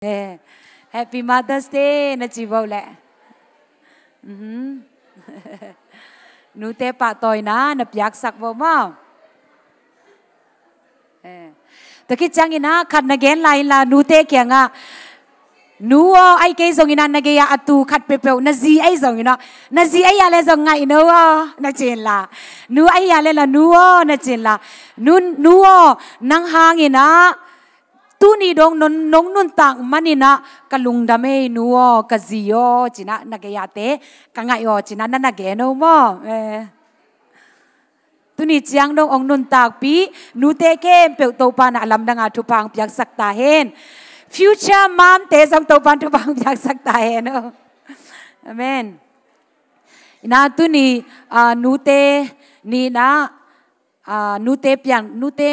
네. 해피 마더스 데이 나 지볼래. 음. 누테 파토이나 나 약삭 보마. 예. 특히 장이나 칸나겐 라일라 누테 캬가 nuo ai cái giống như na cái à tu khát bếp bếp ai giống như na gì ai ờ, là giống ngay nó na chuyện là ai ờ, là là nuo ờ, na chuyện là nuo nuo hàng như nó tu ni dong non nong nun tak manina kalung dame nuo kazio china nagayate kangayo china nanageno mo eh tu ni chiang dong ong nun tak pi nu te kem pe to pa na lam danga thu pang piak sak ta hen future mom te sang to pan thu pang piak sak ta hen oh. amen na tu ni ah, nu te ni na ah, nu te piang nu te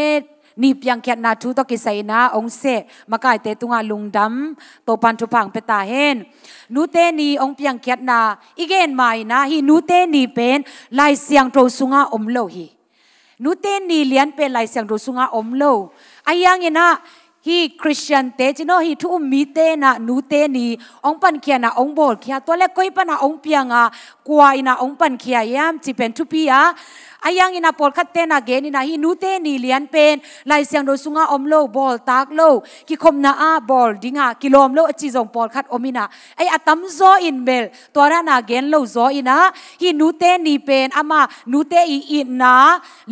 นีบยังแค่นาทูตกิไซนาองเซมากายเตตุงาลุงดำตปันทุพังเปตาเฮนนูเตนีองเพียงแค่นาอีเกนไม่นะฮีนูเตนีเป็นลายเสียงโตสุงาอมโลฮีนูเตนีเลียนเป็นลายเสียงโตสุงาอมโลอายังเงนะฮีคริสเตียนเตจิโนฮีทุมมีเตนะนูเตนีองปันเขียนะองโบลเขียตัวเล็กก็ยปนะองเพียงอ่ะกวายนะองปันเขียยามจิเป็นทุพียาอยังอินาปอลคัตเตนาเกนินาฮินูเตนีเลียนเป็นลายเสียงโดสุงาอมโลบอลตากโลกิคมนาอาบอลดิงากิโลอมโลจีจงปอลคัตอมินาไออะตัมโซอินเบลตัวรานาเกนโลโซอินาฮินูเตนีเป็นอามานูเตอีอินา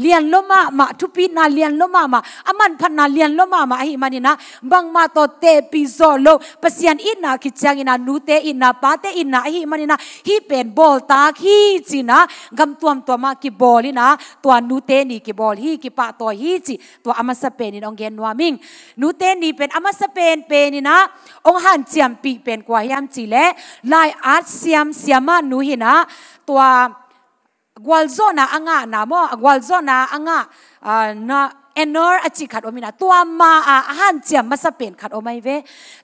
เลียนลมามาทุพินาเลียนลมามาอมันพันนาเลียนลมามาไอมันินาบังมาโตเตปิโซโลเปเสียนอินาคิดจังอินานูเตอินาปาเตอินาไอมันินาฮิเป็นบอลตากฮิจินากัมตัวมตัวมากิบอลินะตัวนูเตนีกิบอลฮีกิปะตัวฮีจิตัวอมาสเปนนองเกนวามิงนูเตนีเป็นอมาสเปนเป็นนะองหันเจียมปีเป็นกว่ายามจิเลลายอาร์เซียมเซียมานูฮินะตัวกวลโซนาอ่างนามอกวลโซนาอ่างนะเอนอร์อจิขัดอมินาตัวมาอาหันเจียมมาสเปนขัดอไม่เว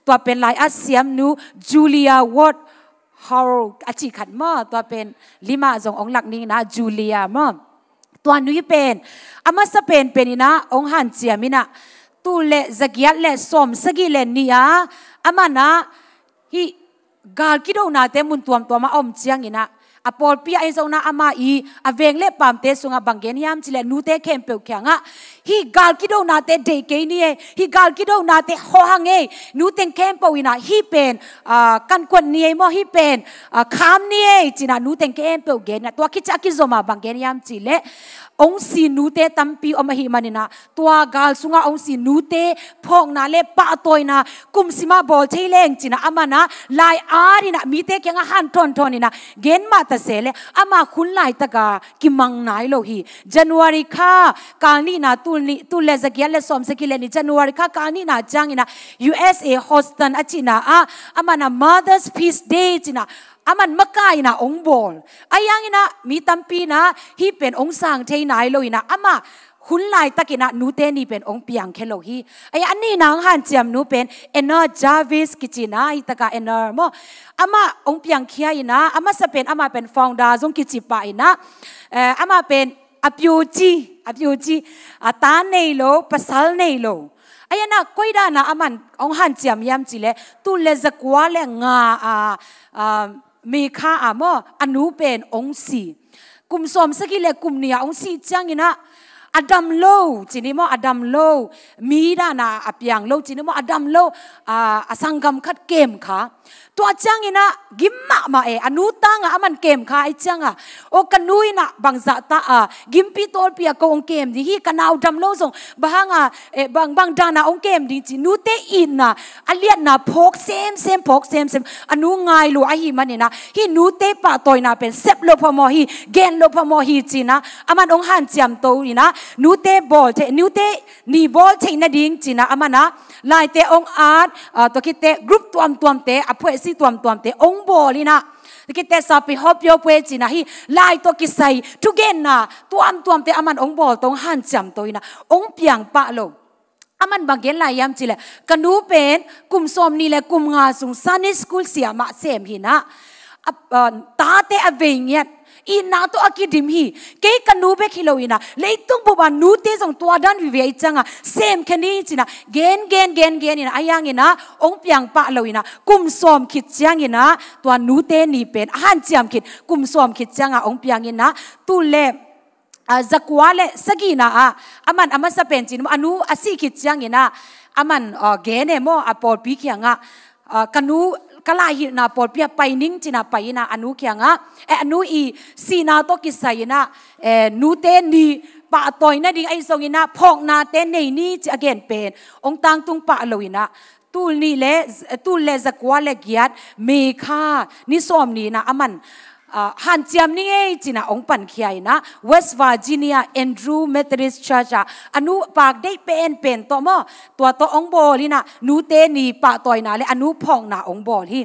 ตัวเป็นลายอาเซียมนูจูเลียวอดฮาร์อจิขัดมอตัวเป็นลิมาจงองหลักนี้นะจูเลียมอตัวนุยเป็นอามาสเปนเป็นนะองหันเจียมินะตูเลจักยัดเลสอมสกิเลนี่อะอามานะฮีกาลกิโดนาเตมุนตัวมตัวมาอมเจียงอินะอปอลพี่ไอ้เจ้าหน้าอามาอีอเวงเล็บปามเตสุงอบังเกนยามจิเลนูเตเข้มเปียวแข็งอ่ะฮีกาลกิดเอานาเตเด็กเกนี่ฮีกาลกิดเอานาเตหัวหังเอนูเตงเข้มเปียวนะฮีเป็นอ่ากันกวนนี่มอฮีเป็นอ่าคำนี่จินานูเตงเข้มเปียวเกนะตัวคิดจะกิจมาบังเกนยามจิเลองศีนูเตตัมปีอมหิมันินะตัวกาลสุงองศีนูเตพองนาเล็บปะตัวนะกุมสิมาบอลเชยเลงจินะอามานะลายอารินะมีเตเกงะฮันทอนทอนินะเกนมาตเสเลอามาคุณไหลตะกากิมังนายโลฮีจันวาริค่ะกาลนี้นะตุลนี่ตุลเลสกี้เลสอมสกี้เลนี่จันวาริค่ะกาลนี้นะจังินะ USA โฮสตันออจินะอาอามานะ Mother's Peace Day จินะอามันมะกายนะองบอลไอ้ยังนะมีตัมปีนะฮีเป็นองสางเทนายโลยนะอามาหุ่นลายตะกินะนูเตนี่เป็นองค์เปียงเคโลฮีไออันนี้นางหันเจียมนูเป็นเอนอจาวิสกิจินาอิตะกาเอนอร์มออามาองค์เปียงเคียนะอามาสเป็นอามาเป็นฟองดาซงกิจิปาอินะเอออามาเป็นอพิโยจีอพิโยจีอาตาเนโลปัสสลเนโลไอ้น่ะก็ยังานะอามันองหันเจียมยามจิเลตุเลสกวาเลงาอ่าอ่ามีค่าอ่ะมออนุเป็นองสีกลุ่มสมสกิเลกลุ่มเนียองสีจังอินะอดัมโลจินี่มั้ออดัมโลมีดานาอพยังโลจินี่มั้ออดัมโลอ่าอสังกัมขัดเกมค่ะตัวจังอินะกิมมะมาเออนุตังอ่ะมันเกมค่ะไอจังอ่ะโอ้กันนุยนะบางจะตาอ่ะกิมปีตัวเปียกองเกมดิฮีกันเอาดัมโลส่งบางอ่ะเอ๋บางบางดานาองเกมดิจินุเตอินนะอันเลียนนะพกเซมเซมพกเซมเซมอนุไงลูไอฮิมันเนี่ยนะฮีนุเตปะตอยนะเป็นเซบโลพมอฮีเกนโลพมอฮีจีนะอามันองหันเจียมโตนี่นะ nute bol te nute ni bol te na ding china amana lai te ong art ờ, to ki te group tuam tuam te apwe à, si tuam tuam te ong bolina ki te sa pi hop yo pwe china hi lai to ki sai tu gen na tuam tuam te aman ong bol tong han cham toina piang pa lo aman bagen lai yam chile kanu pen kum som ni le kum nga sung sanis school siama sem hina ờ, ta te aveng yet ina to akidim hi ke kanu be khilo ina leitung bu ban nu te jong tua dan wi ve changa sem khani china gen gen gen gen ina ayang ina ong piang pa lo ina kum som khit chang ina tua nu te ni pen han chiam khit kum som khit changa ong piang ina tu le zakwale sagina a aman ama sa penchin anu asi khit chang ina aman gene mo apol pi khianga kanu กลาหินาปอดเปียไปนิ่งจินาไปนาอนุเคียงะเออนุอีสีนาโตกิสัยนะเอนูเตนีปะตอยนันดิไอทรงินะพอกนาเตนในนี่จะเกนเป็นองตังตุงปะลวินะตูนี่เลตูเลสกวาเลกียดเมฆานิสอมนีนะ อมันฮันจิมนี่เองจีน่ะองปันขี้นะเวสต์วาจิเนียแอนดรูเมทริสชาร์าอนุปากได้เป็นเป็นตัวมอตัวตัวองโบลี่นะนูเตนีปะต่อยนาเลยอนุพองนาองโบลี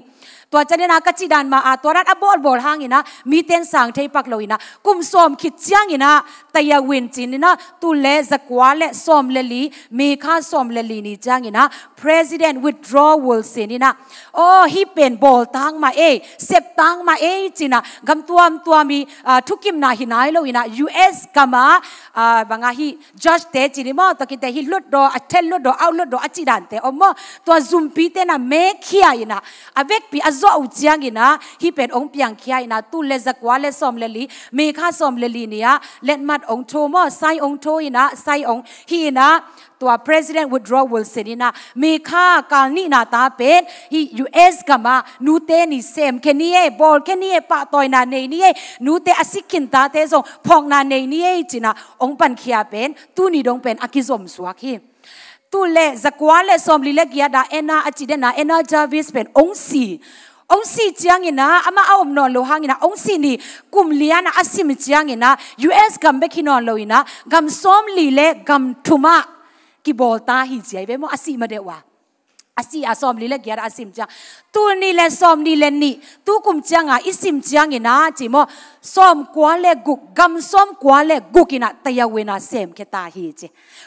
ตัวจะเนนากจิดานมาอาตัวรัดอบอลบอลหางอินะมีเต็นสังเทปักลอินะกุมสอมขิดเจียงอินะแตยาวินจินนะตุเลสกวาเลสอมเลลีมีค่าสอมเลลีนี่จังอินะ president withdraw will สินี่นะโอ้ฮิเป็นบอลตังมาเอเสบตังมาเอจินะกัมตัวมตัวมีทุกิมนาหินายลอินะ US กามาบางอาฮี judge เตจินิมอตะกินเตฮิลุดดออัเทลลุดดอเอาลุดดออจิดานเตอมอตัวซุมปีเตนะเมคเฮียอินะอเวกปีอ zo au chiang ina hi pen ong piang khia ina tu le zakwa le som le li mi kha som le li nia let mat ong tho mo sai ong tho ina sai ong hi ina ตัว president w t h d r a w Wilson นี่ะมีค่าการนี่นาตาเป็นฮี US กัมานูเตนิเซมแค่นี้บอลแค่นี้ปะต่อยนาในนี้นูเตอสิกินตาเตส่งพองนาในนี้จินะองปันเขียเป็นตู้นี่ดงเป็นอากิซมสวกคี ตู้เลสกวาเลสอมลีเลกียดาเอนาอจิเดนาเอนาจาวิสเป็นองสีองซีจียงินะอามาอาอมนอนโลหังินะองซีนี่กุมเลียนะอาศิมจียงินะยูเอสกัมเบกินอนโลินะกัมซอมลีเลกัมทุมากิบอลตาฮิจัยเวมอาศิมาเดวะอาศิอาซอมลีเลกียรอาศิมจียงตูนี่เลซอมนี่เลนี่ตูกุมจียงอ่ะอิสิมจียงนะจิโมซอมกวาเลกุกกัมซอมกวาเลกุกินะตยาเวนาเซมเคตาฮิจี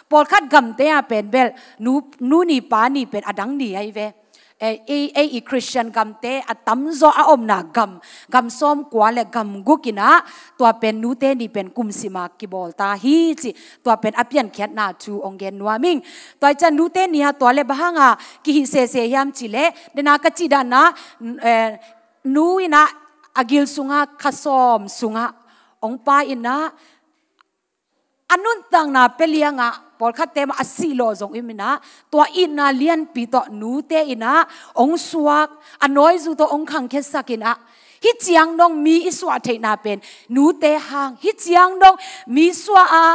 พอลคัดกัมเตียเป็นเบลนูนูนี่ปานี่เป็นอดังนี่ไอเว e e christian gam te atam à, zo a à, om na gam gam som kwa le gam gu kina to pen nu te ni pen kum si ma ki bol ta hi chi to pen apian khyat na chu ongen nuwa ming to cha nu te ni ha to le bahanga à. ki hi se se yam chi le na ka chi da na nu ina agil sunga khasom sunga ong pa ina anun tang na pelianga ပေါ်ခတ်တဲမအစီလောဇုံအမိနာตัวอินาเลียนปีต่อนูเตอินะองสวกอนอยซูตัวองขังเคสักินะฮิจียงดงมีอสวาเทนาเป็นนูเตหังฮิจียงดงมีสวาอา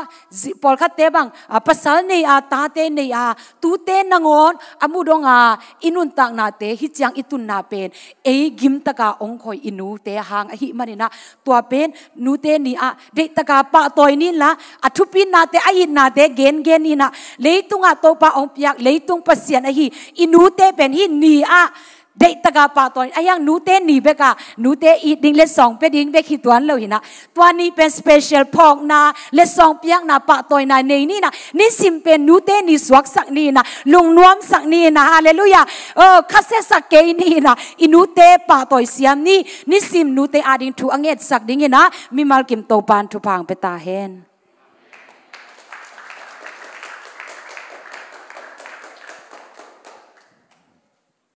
จิปอลคาตเตบังอาภาษาเนียตาเตเนียตูเตนงอนอามุดงอาอินุนตักนาเตฮิจียงอิตุนนาเป็นเอกิมตะกาองคอยอินูเตหังอหิมันินะตัวเป็นนูเตนีอาเด็กตะกาปะตอยนีนละอัทุปินนาเตอินนาเตเกนเกนีนะเลยตุงอาโตปะองพยักเลยตุงปัสเซียนอหิอินูเตเป็นหินีอาเด็กตะกาปาตัวไอ้ยังนูเตนีเบกะนูเตอีดิงเลสองเปดิงเบกิิดวันเลยหนะตัวนี้เป็นสเปเชียลพอกนาเลสองเปียงนาปะตัวนาในนี่นะนี่สิมเป็นนูเตนีสวกสักนี่นะลุงนวมสักนี่นะฮาเลลูยาเออคาเซสักเกนี่นะอินูเตปะตัวเสียมนี่นี่สิมนูเตอาดิงถูอังเงตสักดิงนะมีมาลกิมโตปานทุพังเปตาเฮน